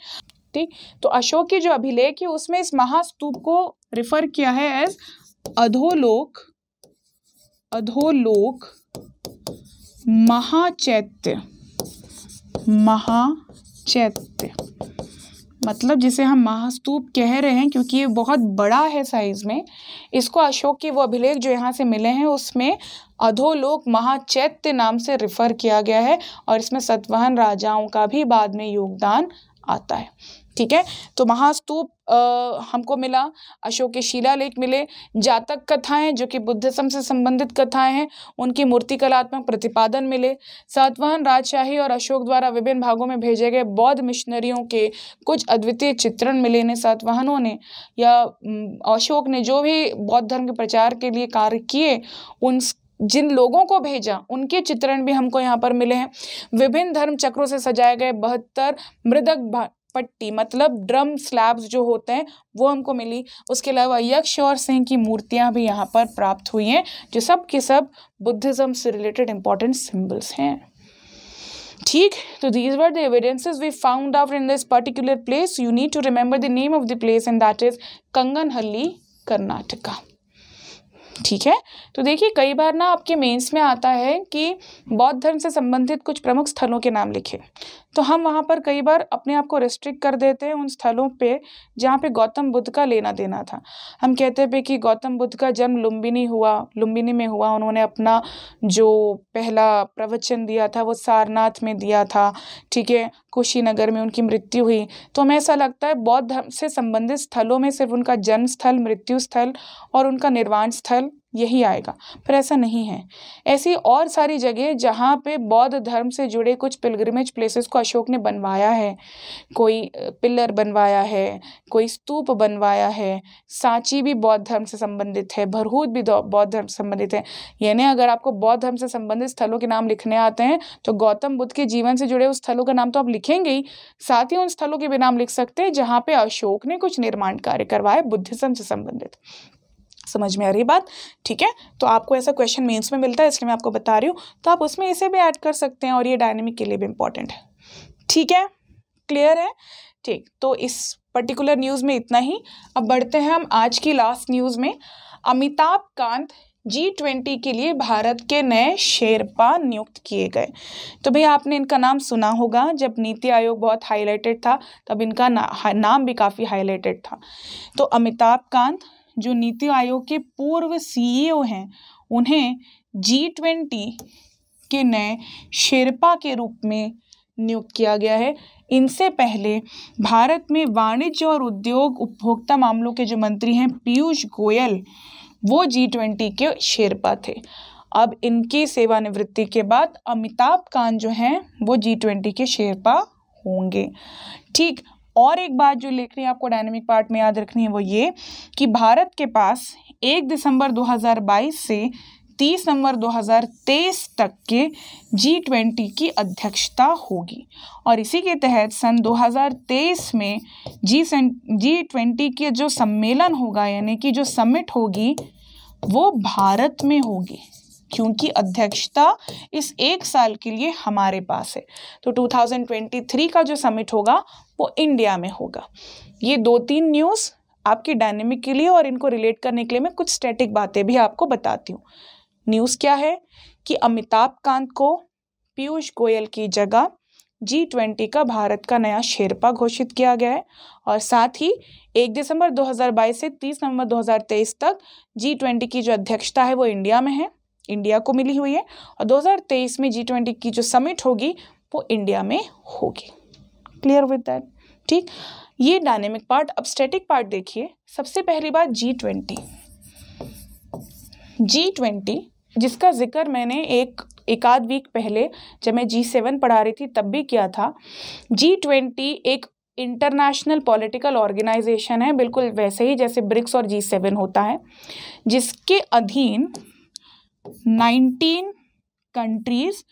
ठीक तो अशोक की जो अभिलेख है उसमें इस महास्तूप को रिफर किया है एज अधोलोक अधोलोक महाचैत्य महाचैत्य मतलब जिसे हम महास्तूप कह रहे हैं क्योंकि ये बहुत बड़ा है साइज में इसको अशोक के वो अभिलेख जो यहाँ से मिले हैं उसमें अधोलोक महाचैत्य नाम से रिफ़र किया गया है और इसमें सतवाहन राजाओं का भी बाद में योगदान आता है ठीक है तो महास्तूप हमको मिला अशोक के शिला लेख मिले जातक कथाएं जो कि बुद्धिज्म से संबंधित कथाएं हैं उनकी मूर्तिकलात्मक प्रतिपादन मिले सातवाहन राजशाही और अशोक द्वारा विभिन्न भागों में भेजे गए बौद्ध मिशनरियों के कुछ अद्वितीय चित्रण मिले इन्हें सातवाहनों ने या अशोक ने जो भी बौद्ध धर्म के प्रचार के लिए कार्य किए उन जिन लोगों को भेजा उनके चित्रण भी हमको यहाँ पर मिले हैं विभिन्न धर्म चक्रों से सजाए गए बहत्तर मृदक पट्टी मतलब ड्रम स्लैब्स जो होते हैं वो हमको मिली उसके अलावा यक्ष और सिंह की मूर्तियां भी यहाँ पर प्राप्त हुई हैं जो सब के सब बुद्धिज़्म से रिलेटेड इंपॉर्टेंट सिंबल्स हैं ठीक तो these were the evidences we found out in this particular place you need to remember the name of the place and that is Kanaganahalli Karnataka ठीक है तो देखिए कई बार ना आपके मेंस में आता है कि बौद्ध धर्म से संबंधित कुछ प्रमुख स्थलों के नाम लिखे तो हम वहाँ पर कई बार अपने आप को रिस्ट्रिक्ट कर देते हैं उन स्थलों पे जहाँ पे गौतम बुद्ध का लेना देना था हम कहते थे कि गौतम बुद्ध का जन्म लुम्बिनी हुआ लुम्बिनी में हुआ उन्होंने अपना जो पहला प्रवचन दिया था वो सारनाथ में दिया था ठीक है कुशीनगर में उनकी मृत्यु हुई तो हमें ऐसा लगता है बौद्ध धर्म से संबंधित स्थलों में सिर्फ उनका जन्म स्थल मृत्यु स्थल और उनका निर्वाण स्थल यही आएगा पर ऐसा नहीं है ऐसी और सारी जगह जहाँ पे बौद्ध धर्म से जुड़े कुछ पिलग्रिमेज प्लेसेस को अशोक ने बनवाया है कोई पिलर बनवाया है कोई स्तूप बनवाया है सांची भी बौद्ध धर्म से संबंधित है भरहूद भी बौद्ध धर्म से संबंधित है यानी अगर आपको बौद्ध धर्म से संबंधित स्थलों के नाम लिखने आते हैं तो गौतम बुद्ध के जीवन से जुड़े उस स्थलों का नाम तो आप लिखेंगे ही साथ ही उन स्थलों के भी नाम लिख सकते हैं जहाँ पे अशोक ने कुछ निर्माण कार्य करवाए बुद्धिज़्म से संबंधित समझ में आ रही बात ठीक है तो आपको ऐसा क्वेश्चन मेंस में मिलता है इसलिए मैं आपको बता रही हूँ तो आप उसमें इसे भी ऐड कर सकते हैं और ये डायनेमिक के लिए भी इम्पॉर्टेंट है ठीक है क्लियर है ठीक तो इस पर्टिकुलर न्यूज़ में इतना ही अब बढ़ते हैं हम आज की लास्ट न्यूज़ में अमिताभ कांत जी ट्वेंटी के लिए भारत के नए शेरपा नियुक्त किए गए तो भैया आपने इनका नाम सुना होगा जब नीति आयोग बहुत हाईलाइटेड था तब इनका ना, नाम भी काफ़ी हाईलाइटेड था तो अमिताभ कांत जो नीति आयोग के पूर्व सीईओ e हैं उन्हें जी ट्वेंटी के नए शेरपा के रूप में नियुक्त किया गया है इनसे पहले भारत में वाणिज्य और उद्योग उपभोक्ता मामलों के जो मंत्री हैं पीयूष गोयल वो जी ट्वेंटी के शेरपा थे अब इनकी सेवानिवृत्ति के बाद अमिताभ कांत जो हैं वो जी ट्वेंटी के शेरपा होंगे ठीक और एक बात जो लेखनी आपको डायनेमिक पार्ट में याद रखनी है वो ये कि भारत के पास एक दिसंबर 2022 से तीस नवंबर 2023 तक के जी ट्वेंटी की अध्यक्षता होगी और इसी के तहत सन 2023 में जी सें जी ट्वेंटी के जो सम्मेलन होगा यानी कि जो समिट होगी वो भारत में होगी क्योंकि अध्यक्षता इस एक साल के लिए हमारे पास है तो 2023 का जो समिट होगा वो इंडिया में होगा ये दो तीन न्यूज़ आपकी डायनेमिक के लिए और इनको रिलेट करने के लिए मैं कुछ स्टैटिक बातें भी आपको बताती हूँ न्यूज़ क्या है कि अमिताभ कांत को पीयूष गोयल की जगह जी ट्वेंटी का भारत का नया शेरपा घोषित किया गया है और साथ ही 1 दिसंबर 2022 से 30 नवंबर 2023 तक जी ट्वेंटी की जो अध्यक्षता है वो इंडिया में है इंडिया को मिली हुई है और 2023 में जी ट्वेंटी की जो समिट होगी वो इंडिया में होगी क्लियर विद दैट ठीक ये डायनेमिक पार्ट अब स्टैटिक पार्ट देखिए सबसे पहली बात जी ट्वेंटी जी ट्वेंटी जिसका जिक्र मैंने एक एक आध वीक पहले जब मैं जी सेवन पढ़ा रही थी तब भी किया था जी ट्वेंटी एक इंटरनेशनल पॉलिटिकल ऑर्गेनाइजेशन है बिल्कुल वैसे ही जैसे ब्रिक्स और जी सेवन होता है जिसके अधीन nineteen countries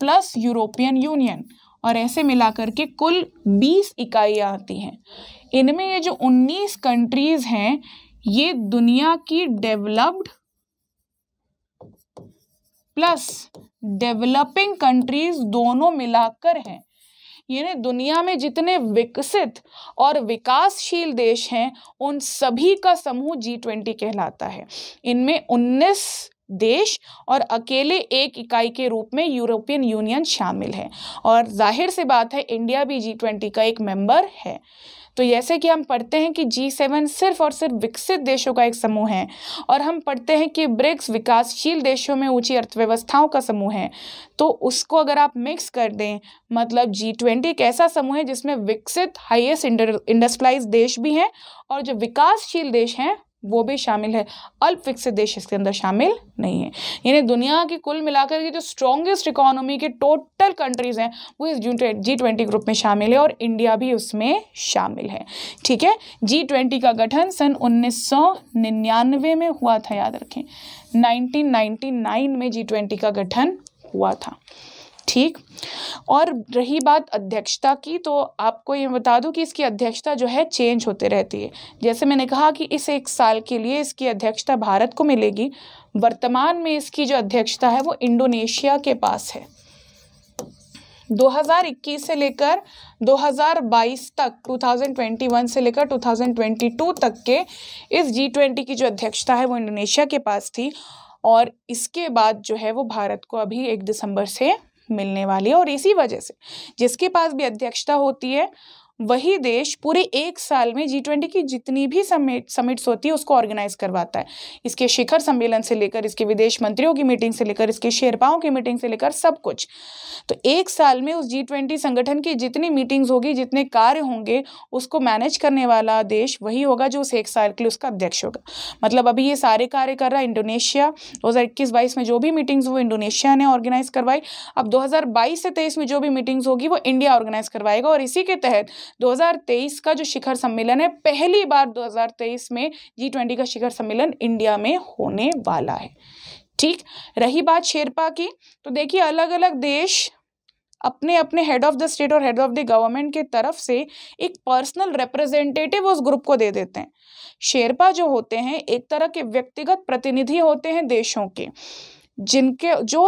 plus European Union और ऐसे मिला करके कुल 20 इकाइयाँ आती हैं इनमें ये जो 19 कंट्रीज़ हैं ये दुनिया की डेवलप्ड प्लस डेवलपिंग कंट्रीज़ दोनों मिलाकर हैं यानी दुनिया में जितने विकसित और विकासशील देश हैं उन सभी का समूह जी ट्वेंटी कहलाता है इनमें उन्नीस देश और अकेले एक इकाई के रूप में यूरोपियन यूनियन शामिल है और जाहिर सी बात है इंडिया भी जी ट्वेंटी का एक मेंबर है तो जैसे कि हम पढ़ते हैं कि जी सेवन सिर्फ और सिर्फ विकसित देशों का एक समूह है और हम पढ़ते हैं कि ब्रिक्स विकासशील देशों में ऊंची अर्थव्यवस्थाओं का समूह है तो उसको अगर आप मिक्स कर दें मतलब जी ट्वेंटी एक ऐसा समूह है जिसमें विकसित हाईएस्ट इंडस्ट्रियलाइज देश भी हैं और जो विकासशील देश हैं वो भी शामिल है अल्प विकसित देश इसके अंदर शामिल नहीं है यानी दुनिया की कुल मिलाकर के जो स्ट्रॉन्गेस्ट इकोनॉमी के टोटल कंट्रीज़ हैं वो इस जी ट्वेंटी ग्रुप में शामिल है और इंडिया भी उसमें शामिल है ठीक है जी ट्वेंटी का गठन सन उन्नीस में हुआ था याद रखें 1999 में जी ट्वेंटी का गठन हुआ था ठीक और रही बात अध्यक्षता की तो आपको ये बता दूं कि इसकी अध्यक्षता जो है चेंज होते रहती है जैसे मैंने कहा कि इस एक साल के लिए इसकी अध्यक्षता भारत को मिलेगी वर्तमान में इसकी जो अध्यक्षता है वो इंडोनेशिया के पास है 2021 से लेकर 2022 तक 2021 से लेकर 2022 तक के इस जी ट्वेंटी की जो अध्यक्षता है वो इंडोनेशिया के पास थी और इसके बाद जो है वो भारत को अभी एक दिसंबर से मिलने वाली है और इसी वजह से जिसके पास भी अध्यक्षता होती है वही देश पूरे एक साल में जी ट्वेंटी की जितनी भी समिट समिट्स होती है उसको ऑर्गेनाइज करवाता है इसके शिखर सम्मेलन से लेकर इसके विदेश मंत्रियों की मीटिंग से लेकर इसके शेरपाओं की मीटिंग से लेकर सब कुछ तो एक साल में उस जी ट्वेंटी संगठन की जितनी मीटिंग्स होगी जितने कार्य होंगे उसको मैनेज करने वाला देश वही होगा जो उस एक साल के लिए उसका अध्यक्ष होगा मतलब अभी ये सारे कार्य कर रहा है इंडोनेशिया दो हज़ार इक्कीस बाईस में जो भी मीटिंग्स वो इंडोनेशिया ने ऑर्गेनाइज करवाई अब दो हज़ार बाईस से तेईस में जो भी मीटिंग्स होगी वो इंडिया ऑर्गेनाइज करवाएगा और इसी के तहत 2023 का जो शिखर सम्मेलन है पहली बार 2023 में जी ट्वेंटी का शिखर सम्मेलन इंडिया में होने वाला है ठीक रही बात शेरपा की तो देखिए अलग अलग देश अपने अपने हेड ऑफ द स्टेट और हेड ऑफ द गवर्नमेंट के तरफ से एक पर्सनल रिप्रेजेंटेटिव उस ग्रुप को दे देते हैं शेरपा जो होते हैं एक तरह के व्यक्तिगत प्रतिनिधि होते हैं देशों के जिनके जो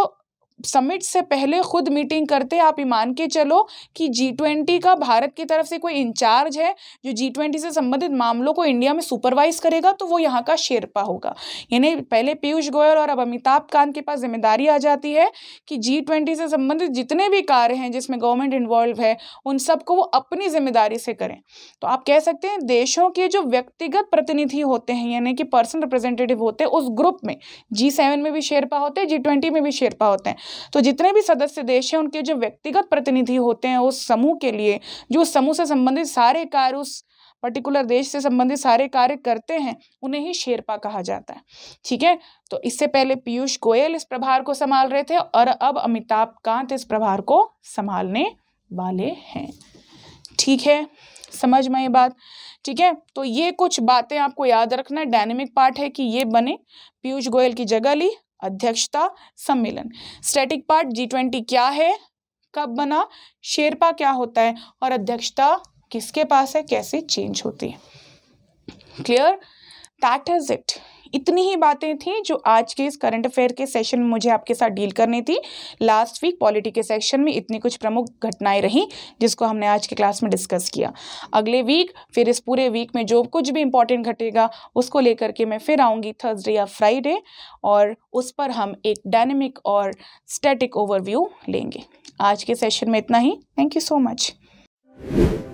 समिट से पहले खुद मीटिंग करते आप ही मान के चलो कि जी ट्वेंटी का भारत की तरफ से कोई इंचार्ज है जो जी ट्वेंटी से संबंधित मामलों को इंडिया में सुपरवाइज करेगा तो वो यहाँ का शेरपा होगा यानी पहले पीयूष गोयल और अब अमिताभ कांत के पास जिम्मेदारी आ जाती है कि जी ट्वेंटी से संबंधित जितने भी कार्य हैं जिसमें गवर्नमेंट इन्वॉल्व है उन सबको वो अपनी जिम्मेदारी से करें तो आप कह सकते हैं देशों के जो व्यक्तिगत प्रतिनिधि होते हैं यानी कि पर्सन रिप्रेजेंटेटिव होते हैं उस ग्रुप में जी सेवन में भी शेरपा होते हैं जी ट्वेंटी में भी शेरपा होते हैं तो जितने भी सदस्य देश हैं उनके जो व्यक्तिगत प्रतिनिधि होते हैं उस समूह के लिए जो उस समूह से संबंधित सारे कार्य उस पर्टिकुलर देश से संबंधित सारे कार्य करते हैं उन्हें ही शेरपा कहा जाता है ठीक है तो इससे पहले पीयूष गोयल इस प्रभार को संभाल रहे थे और अब अमिताभ कांत इस प्रभार को संभालने वाले हैं ठीक है समझ में ये बात ठीक है तो ये कुछ बातें आपको याद रखना डायनेमिक पार्ट है कि ये बने पीयूष गोयल की जगह ली अध्यक्षता सम्मेलन स्टैटिक पार्ट जी ट्वेंटी क्या है कब बना शेरपा क्या होता है और अध्यक्षता किसके पास है कैसे चेंज होती है क्लियर दैट इज इट इतनी ही बातें थी जो आज के इस करंट अफेयर के सेशन में मुझे आपके साथ डील करनी थी लास्ट वीक पॉलिटी के सेक्शन में इतनी कुछ प्रमुख घटनाएं रहीं जिसको हमने आज के क्लास में डिस्कस किया अगले वीक फिर इस पूरे वीक में जो कुछ भी इंपॉर्टेंट घटेगा उसको लेकर के मैं फिर आऊँगी थर्सडे या फ्राइडे और उस पर हम एक डायनेमिक और स्टैटिक ओवरव्यू लेंगे आज के सेशन में इतना ही थैंक यू सो मच